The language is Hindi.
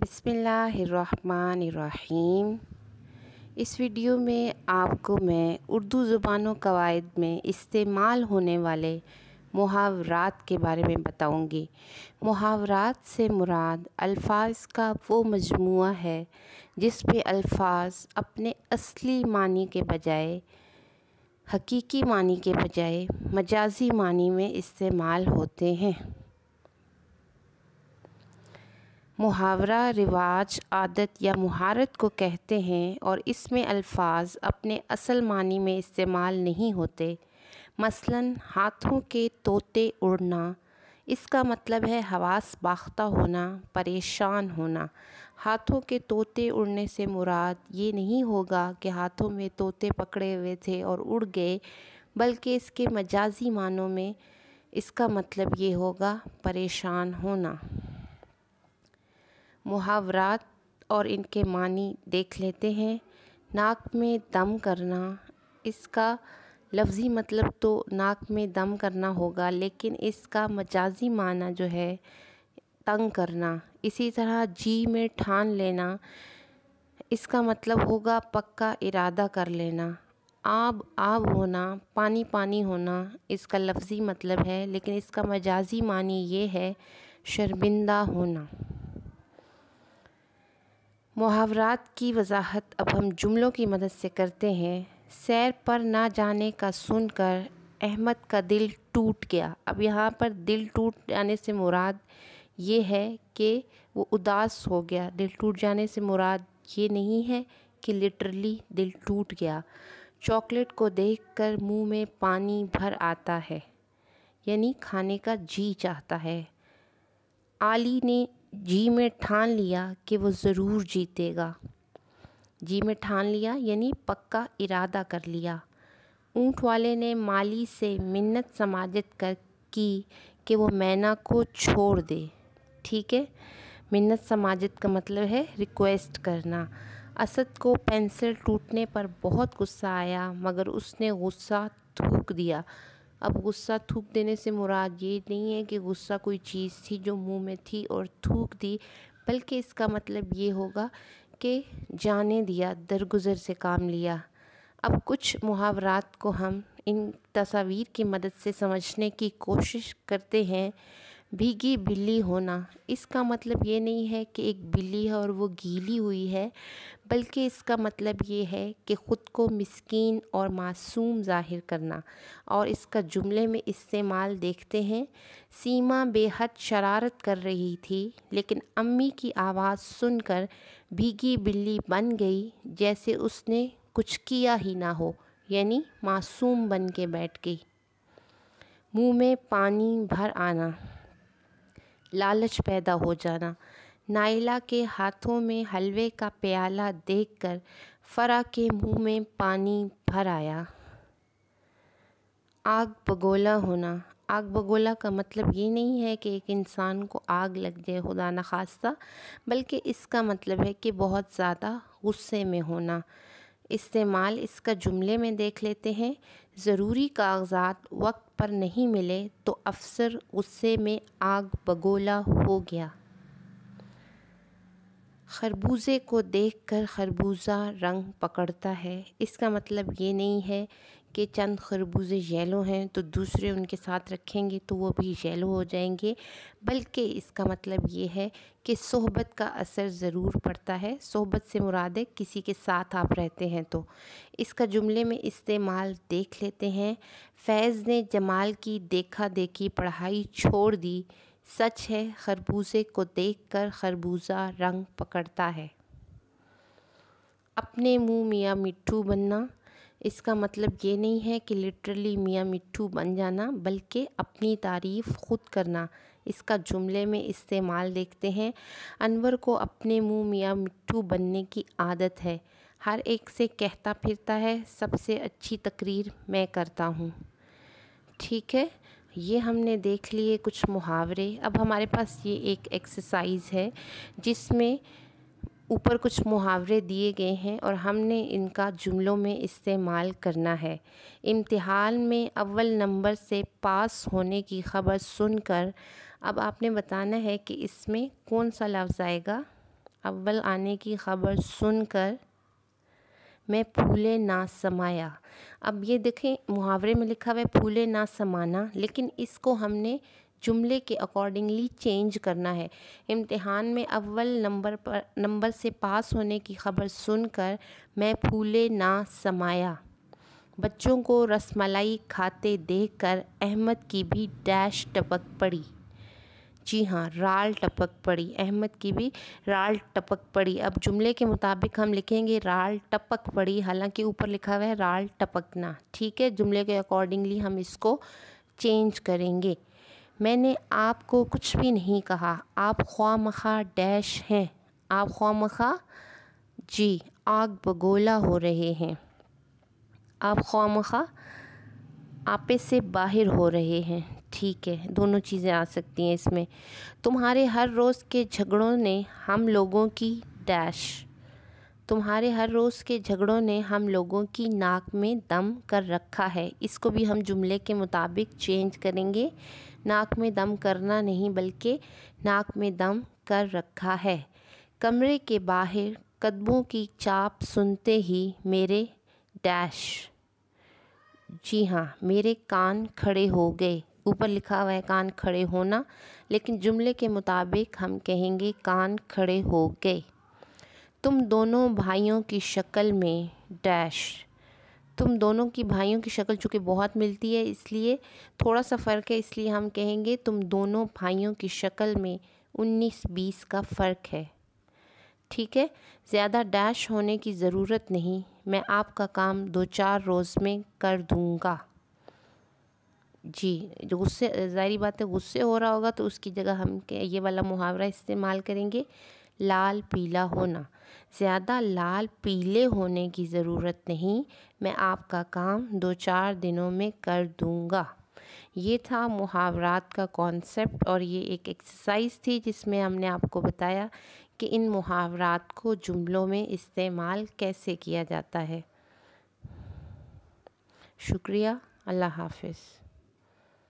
बिसमीम इस वीडियो में आपको मैं उर्दू ज़ुबानों कवायद में इस्तेमाल होने वाले मुहावरात के बारे में बताऊंगी। मुहावरात से मुराद अल्फाज का वो मजमू है जिस पे अल्फाज अपने असली मानी के बजाय हकीकी मानी के बजाय मजाजी मानी में इस्तेमाल होते हैं मुहावरा रिवाज आदत या महारत को कहते हैं और इसमें अल्फाज अपने असल मानी में इस्तेमाल नहीं होते मसलन हाथों के तोते उड़ना इसका मतलब है हवास बाख्ता होना परेशान होना हाथों के तोते उड़ने से मुराद ये नहीं होगा कि हाथों में तोते पकड़े हुए थे और उड़ गए बल्कि इसके मजाजी मानों में इसका मतलब ये होगा परेशान होना मुहावरात और इनके मानी देख लेते हैं नाक में दम करना इसका लफ्ज़ी मतलब तो नाक में दम करना होगा लेकिन इसका मजाजी माना जो है तंग करना इसी तरह जी में ठान लेना इसका मतलब होगा पक्का इरादा कर लेना आब आब होना पानी पानी होना इसका लफ्ज़ी मतलब है लेकिन इसका मजाजी मानी ये है शर्मिंदा होना मुहावरात की वजाहत अब हम जुमलों की मदद से करते हैं सैर पर ना जाने का सुनकर अहमद का दिल टूट गया अब यहाँ पर दिल टूट जाने से मुराद ये है कि वो उदास हो गया दिल टूट जाने से मुराद ये नहीं है कि लिटरली दिल टूट गया चॉकलेट को देखकर मुंह में पानी भर आता है यानी खाने का जी चाहता है आली ने जी में ठान लिया कि वो ज़रूर जीतेगा जी में ठान लिया यानी पक्का इरादा कर लिया ऊँट वाले ने माली से मिन्नत समाजत कर की कि वो मैना को छोड़ दे ठीक है मिन्नत समाजत का मतलब है रिक्वेस्ट करना असद को पेंसिल टूटने पर बहुत गुस्सा आया मगर उसने गुस्सा थूक दिया अब गुस्सा थूक देने से मुराद ये नहीं है कि गुस्सा कोई चीज़ थी जो मुंह में थी और थूक दी बल्कि इसका मतलब ये होगा कि जाने दिया दरगुजर से काम लिया अब कुछ मुहावरात को हम इन तस्वीर की मदद से समझने की कोशिश करते हैं भीगी बिल्ली होना इसका मतलब ये नहीं है कि एक बिल्ली है और वो गीली हुई है बल्कि इसका मतलब ये है कि ख़ुद को मिसकीन और मासूम ज़ाहिर करना और इसका जुमले में इस्तेमाल देखते हैं सीमा बेहद शरारत कर रही थी लेकिन अम्मी की आवाज़ सुनकर भीगी बिल्ली बन गई जैसे उसने कुछ किया ही ना हो यानी मासूम बन के बैठ गई मुंह में पानी भर आना लालच पैदा हो जाना नाइला के हाथों में हलवे का प्याला देखकर फरा के मुंह में पानी भर आया आग बगोला होना आग बगोला का मतलब ये नहीं है कि एक इंसान को आग लग जाए खुदा न खास्ता बल्कि इसका मतलब है कि बहुत ज़्यादा गुस्से में होना इस्तेमाल इसका जुमले में देख लेते हैं ज़रूरी कागज़ात वक्त पर नहीं मिले तो अफ़सर गुस्से में आग बगोला हो गया खरबूजे को देखकर खरबूजा रंग पकड़ता है इसका मतलब ये नहीं है के चंद खरबूजे येलो हैं तो दूसरे उनके साथ रखेंगे तो वो भी येलो हो जाएंगे बल्कि इसका मतलब ये है कि सोहबत का असर ज़रूर पड़ता है सोहबत से मुराद है किसी के साथ आप रहते हैं तो इसका जुमले में इस्तेमाल देख लेते हैं फैज़ ने जमाल की देखा देखी पढ़ाई छोड़ दी सच है खरबूजे को कर खरबूजा रंग पकड़ता है अपने मुँह मियाँ मिट्टू बनना इसका मतलब ये नहीं है कि लिटरली मियाँ मिट्टू बन जाना बल्कि अपनी तारीफ़ ख़ुद करना इसका जुमले में इस्तेमाल देखते हैं अनवर को अपने मुंह मियाँ मिट्टू बनने की आदत है हर एक से कहता फिरता है सबसे अच्छी तकरीर मैं करता हूँ ठीक है ये हमने देख लिए कुछ मुहावरे अब हमारे पास ये एक एक्सरसाइज है जिसमें ऊपर कुछ मुहावरे दिए गए हैं और हमने इनका जुमलों में इस्तेमाल करना है इम्तिहान में अव्वल नंबर से पास होने की खबर सुनकर अब आपने बताना है कि इसमें कौन सा लफ्ज़ आएगा अव्वल आने की खबर सुनकर मैं फूले ना समाया अब ये देखें मुहावरे में लिखा हुआ है फूले ना समाना लेकिन इसको हमने जुमले के अकॉर्डिंगली चेंज करना है इम्तिहान में अव्वल नंबर पर नंबर से पास होने की खबर सुनकर मैं फूले ना समाया बच्चों को रसमलाई खाते देखकर अहमद की भी डैश टपक पड़ी जी हाँ राल टपक पड़ी अहमद की भी राल टपक पड़ी अब जुमले के मुताबिक हम लिखेंगे राल टपक पड़ी हालांकि ऊपर लिखा हुआ है राल टपकना ठीक है जुमले के अकॉर्डिंगली हम इसको चेंज करेंगे मैंने आपको कुछ भी नहीं कहा आप ख्वा मखा डैश हैं आप ख्वा मखा जी आग बगोला हो रहे हैं आप ख्वा मखा आपे से बाहर हो रहे हैं ठीक है दोनों चीज़ें आ सकती हैं इसमें तुम्हारे हर रोज़ के झगड़ों ने हम लोगों की डैश तुम्हारे हर रोज़ के झगड़ों ने हम लोगों की नाक में दम कर रखा है इसको भी हम जुमले के मुताबिक चेंज करेंगे नाक में दम करना नहीं बल्कि नाक में दम कर रखा है कमरे के बाहर कदमों की चाप सुनते ही मेरे डैश जी हाँ मेरे कान खड़े हो गए ऊपर लिखा हुआ है कान खड़े होना लेकिन जुमले के मुताबिक हम कहेंगे कान खड़े हो गए तुम दोनों भाइयों की शक्ल में डैश तुम दोनों की भाइयों की शक्ल चूँकि बहुत मिलती है इसलिए थोड़ा सा फ़र्क है इसलिए हम कहेंगे तुम दोनों भाइयों की शक्ल में उन्नीस बीस का फ़र्क है ठीक है ज़्यादा डैश होने की ज़रूरत नहीं मैं आपका काम दो चार रोज़ में कर दूँगा जी जो गुस्से जारी बात है गुस्से हो रहा होगा तो उसकी जगह हम ये वाला मुहावरा इस्तेमाल करेंगे लाल पीला होना ज़्यादा लाल पीले होने की ज़रूरत नहीं मैं आपका काम दो चार दिनों में कर दूँगा ये था मुहावरात का कॉन्सेप्ट और ये एक एक्सरसाइज थी जिसमें हमने आपको बताया कि इन मुहावरात को जुमलों में इस्तेमाल कैसे किया जाता है शुक्रिया अल्लाह हाफिज़